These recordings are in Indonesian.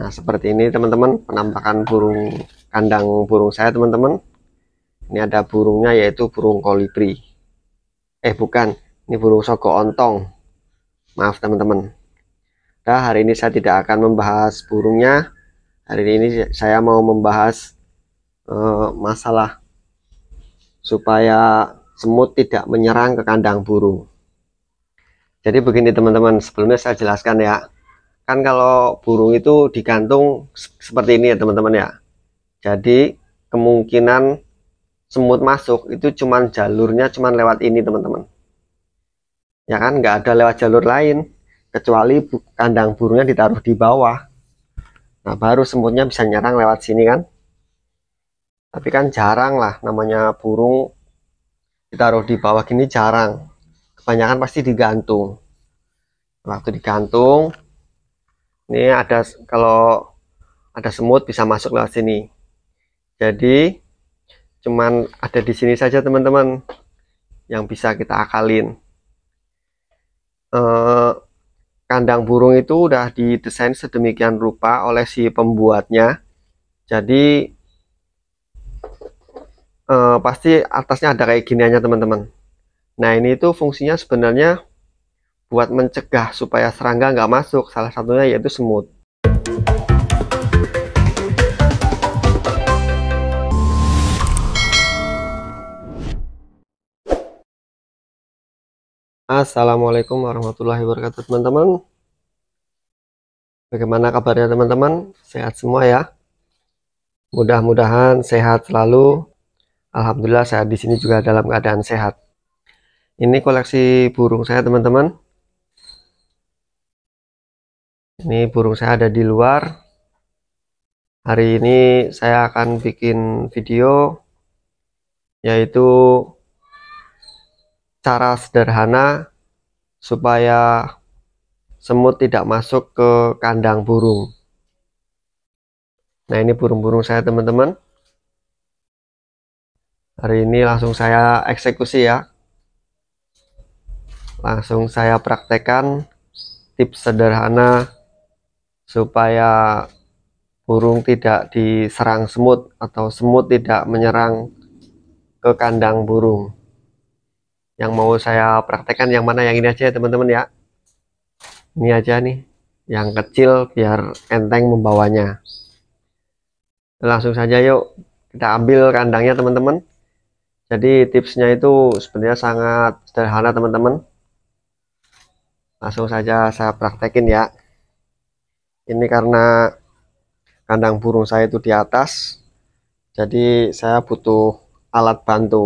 Nah, seperti ini teman-teman, penampakan burung kandang burung saya teman-teman. Ini ada burungnya yaitu burung kolibri. Eh, bukan. Ini burung sogo ontong. Maaf teman-teman. Nah, hari ini saya tidak akan membahas burungnya. Hari ini saya mau membahas uh, masalah supaya semut tidak menyerang ke kandang burung. Jadi begini teman-teman, sebelumnya saya jelaskan ya kan kalau burung itu digantung seperti ini ya teman-teman ya jadi kemungkinan semut masuk itu cuman jalurnya cuman lewat ini teman-teman ya kan nggak ada lewat jalur lain kecuali kandang burungnya ditaruh di bawah nah baru semutnya bisa nyerang lewat sini kan tapi kan jarang lah namanya burung ditaruh di bawah gini jarang kebanyakan pasti digantung waktu digantung ini ada kalau ada semut bisa masuk lewat sini jadi cuman ada di sini saja teman-teman yang bisa kita akalin eh, kandang burung itu udah didesain sedemikian rupa oleh si pembuatnya jadi eh, pasti atasnya ada kayak giniannya teman-teman nah ini itu fungsinya sebenarnya buat mencegah supaya serangga nggak masuk. Salah satunya yaitu semut. Assalamualaikum warahmatullahi wabarakatuh teman-teman Bagaimana kabarnya teman-teman? Sehat semua ya? Mudah-mudahan sehat selalu Alhamdulillah saya di sini juga dalam keadaan sehat Ini koleksi burung saya teman-teman ini burung saya ada di luar hari ini saya akan bikin video yaitu cara sederhana supaya semut tidak masuk ke kandang burung nah ini burung-burung saya teman-teman hari ini langsung saya eksekusi ya langsung saya praktekan tips sederhana supaya burung tidak diserang semut atau semut tidak menyerang ke kandang burung yang mau saya praktekkan yang mana yang ini aja ya teman-teman ya ini aja nih yang kecil biar enteng membawanya langsung saja yuk kita ambil kandangnya teman-teman jadi tipsnya itu sebenarnya sangat sederhana teman-teman langsung saja saya praktekin ya ini karena kandang burung saya itu di atas jadi saya butuh alat bantu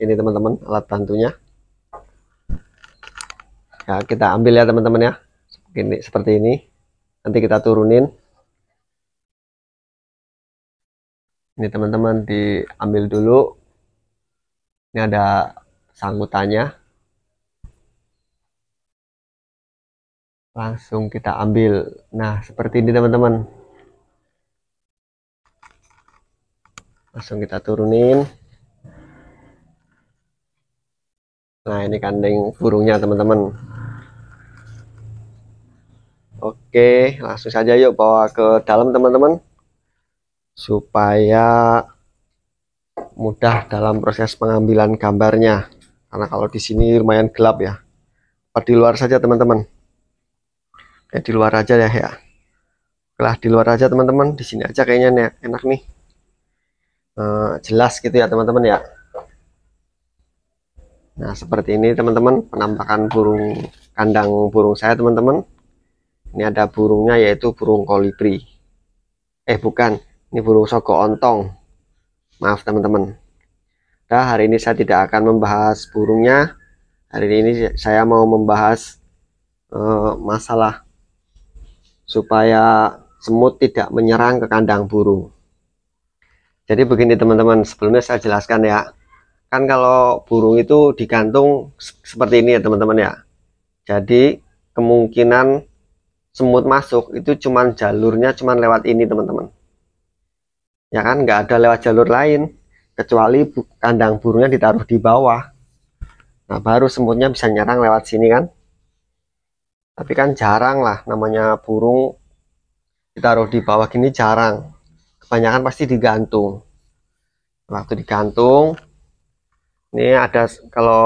ini teman-teman alat bantunya ya kita ambil ya teman-teman ya ini seperti ini nanti kita turunin ini teman-teman diambil dulu ini ada sangkutannya langsung kita ambil nah seperti ini teman-teman langsung kita turunin nah ini kandeng burungnya teman-teman oke langsung saja yuk bawa ke dalam teman-teman supaya mudah dalam proses pengambilan gambarnya karena kalau di sini lumayan gelap ya di luar saja teman-teman ya di luar aja ya ya lah di luar aja teman-teman di sini aja kayaknya enak nih uh, jelas gitu ya teman-teman ya Nah, seperti ini teman-teman, penampakan burung kandang burung saya teman-teman. Ini ada burungnya yaitu burung kolibri. Eh, bukan, ini burung sogo ontong. Maaf teman-teman. Nah, hari ini saya tidak akan membahas burungnya. Hari ini saya mau membahas uh, masalah supaya semut tidak menyerang ke kandang burung. Jadi begini teman-teman, sebelumnya saya jelaskan ya. Kan kalau burung itu digantung seperti ini ya teman-teman ya. Jadi kemungkinan semut masuk itu cuman jalurnya cuman lewat ini teman-teman. Ya kan nggak ada lewat jalur lain kecuali kandang burungnya ditaruh di bawah. Nah, baru semutnya bisa nyerang lewat sini kan tapi kan jarang lah namanya burung ditaruh di bawah gini jarang kebanyakan pasti digantung waktu digantung ini ada kalau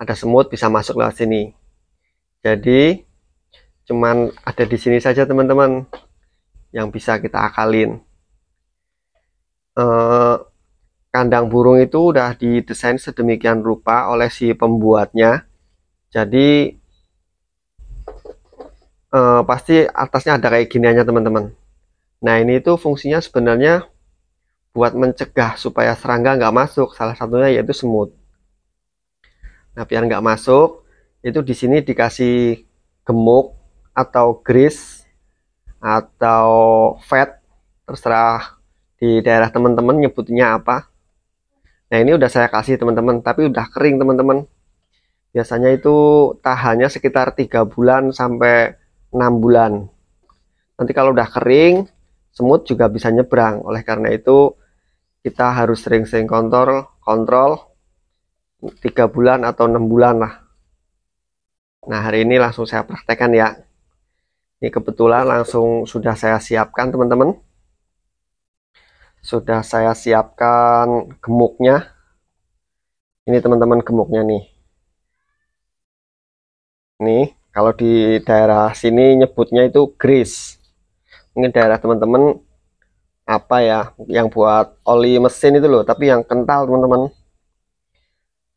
ada semut bisa masuk lewat sini jadi cuman ada di sini saja teman-teman yang bisa kita akalin eh, kandang burung itu udah didesain sedemikian rupa oleh si pembuatnya jadi Eh, pasti atasnya ada kayak giniannya teman-teman nah ini itu fungsinya sebenarnya buat mencegah supaya serangga nggak masuk salah satunya yaitu semut nah biar nggak masuk itu di sini dikasih gemuk atau grease atau fat terserah di daerah teman-teman nyebutnya apa nah ini udah saya kasih teman-teman tapi udah kering teman-teman biasanya itu tahannya sekitar tiga bulan sampai 6 bulan. Nanti kalau udah kering, semut juga bisa nyebrang. Oleh karena itu, kita harus sering-sering kontrol, kontrol 3 bulan atau 6 bulan lah. Nah, hari ini langsung saya praktekkan ya. Ini kebetulan langsung sudah saya siapkan, teman-teman. Sudah saya siapkan gemuknya. Ini teman-teman gemuknya nih. Nih, kalau di daerah sini nyebutnya itu grease mungkin daerah teman-teman apa ya yang buat oli mesin itu loh tapi yang kental teman-teman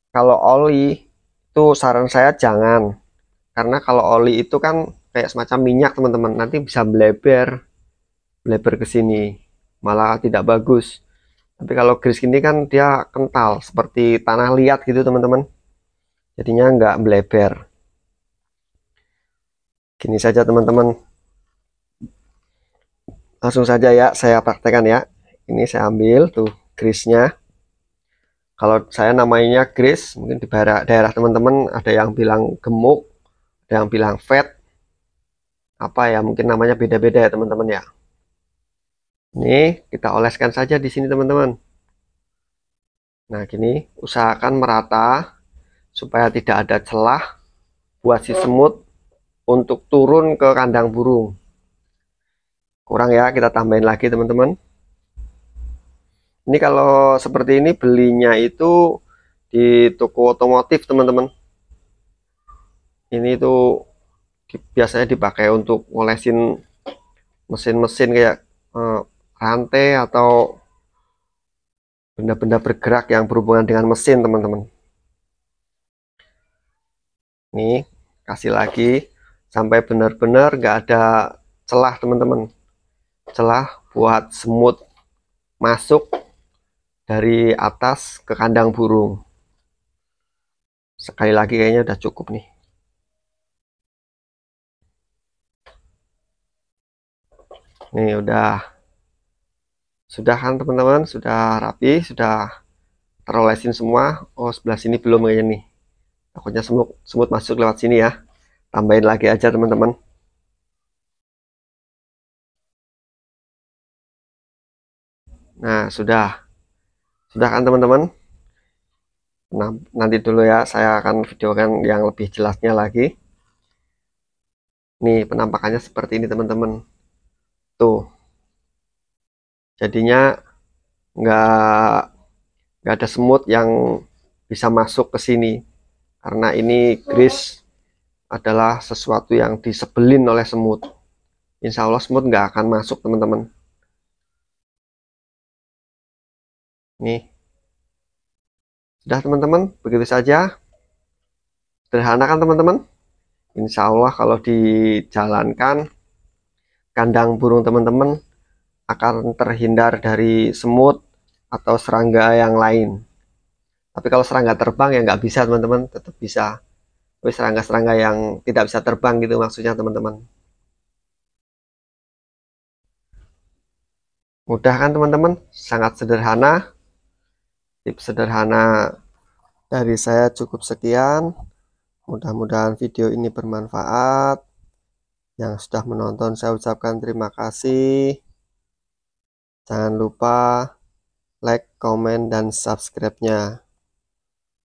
kalau oli itu saran saya jangan karena kalau oli itu kan kayak semacam minyak teman-teman nanti bisa meleber meleber ke sini malah tidak bagus tapi kalau grease ini kan dia kental seperti tanah liat gitu teman-teman jadinya nggak meleber gini saja teman-teman langsung saja ya saya praktekan ya ini saya ambil tuh grisnya kalau saya namanya gris mungkin di daerah teman-teman ada yang bilang gemuk ada yang bilang fat apa ya mungkin namanya beda-beda ya teman-teman ya ini kita oleskan saja di sini teman-teman nah gini usahakan merata supaya tidak ada celah buat si semut untuk turun ke kandang burung kurang ya kita tambahin lagi teman-teman ini kalau seperti ini belinya itu di toko otomotif teman-teman ini itu biasanya dipakai untuk ngolesin mesin-mesin kayak eh, rantai atau benda-benda bergerak yang berhubungan dengan mesin teman-teman nih kasih lagi sampai benar-benar nggak ada celah teman-teman celah buat semut masuk dari atas ke kandang burung sekali lagi kayaknya udah cukup nih nih udah sudah kan teman-teman sudah rapi sudah terolesin semua oh sebelah sini belum kayaknya nih takutnya semut semut masuk lewat sini ya tambahin lagi aja teman-teman nah sudah sudah kan teman-teman nah, nanti dulu ya saya akan videokan yang lebih jelasnya lagi nih penampakannya seperti ini teman-teman tuh jadinya nggak nggak ada semut yang bisa masuk ke sini karena ini grease adalah sesuatu yang disebelin oleh semut. Insya Allah semut nggak akan masuk teman-teman. Nih. Sudah teman-teman, begitu saja. Sederhana kan teman-teman? Insya Allah kalau dijalankan, kandang burung teman-teman akan terhindar dari semut atau serangga yang lain. Tapi kalau serangga terbang ya nggak bisa teman-teman, tetap bisa serangga-serangga yang tidak bisa terbang gitu maksudnya teman-teman mudah kan teman-teman sangat sederhana tips sederhana dari saya cukup sekian mudah-mudahan video ini bermanfaat yang sudah menonton saya ucapkan terima kasih jangan lupa like, comment, dan subscribe-nya.